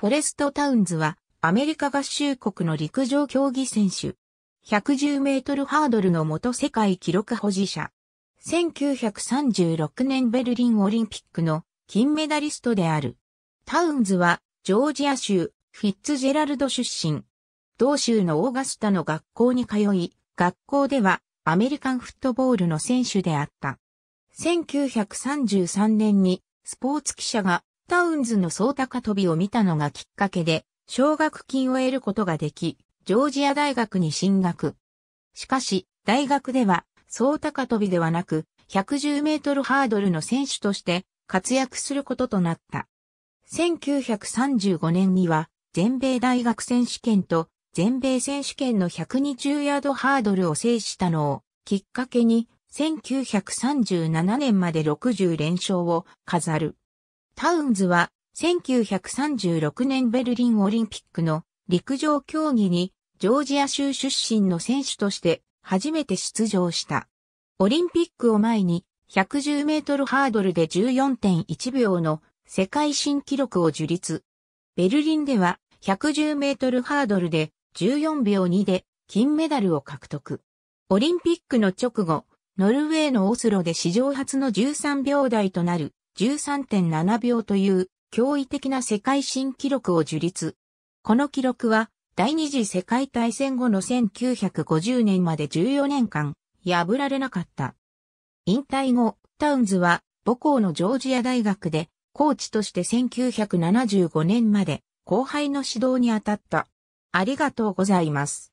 フォレスト・タウンズは、アメリカ合衆国の陸上競技選手。110メートルハードルの元世界記録保持者。1936年ベルリンオリンピックの金メダリストである。タウンズは、ジョージア州、フィッツジェラルド出身。同州のオーガスタの学校に通い、学校ではアメリカンフットボールの選手であった。1933年にスポーツ記者がタウンズの総高跳びを見たのがきっかけで、奨学金を得ることができ、ジョージア大学に進学。しかし、大学では、総高跳びではなく、110メートルハードルの選手として活躍することとなった。1935年には、全米大学選手権と全米選手権の120ヤードハードルを制したのをきっかけに1937年まで60連勝を飾る。タウンズは1936年ベルリンオリンピックの陸上競技にジョージア州出身の選手として初めて出場した。オリンピックを前に110メートルハードルで14.1秒の世界新記録を樹立。ベルリンでは110メートルハードルで14秒2で金メダルを獲得。オリンピックの直後、ノルウェーのオスロで史上初の13秒台となる13.7秒という驚異的な世界新記録を樹立。この記録は第二次世界大戦後の1950年まで14年間破られなかった。引退後、タウンズは母校のジョージア大学でコーチとして1975年まで後輩の指導に当たった。ありがとうございます。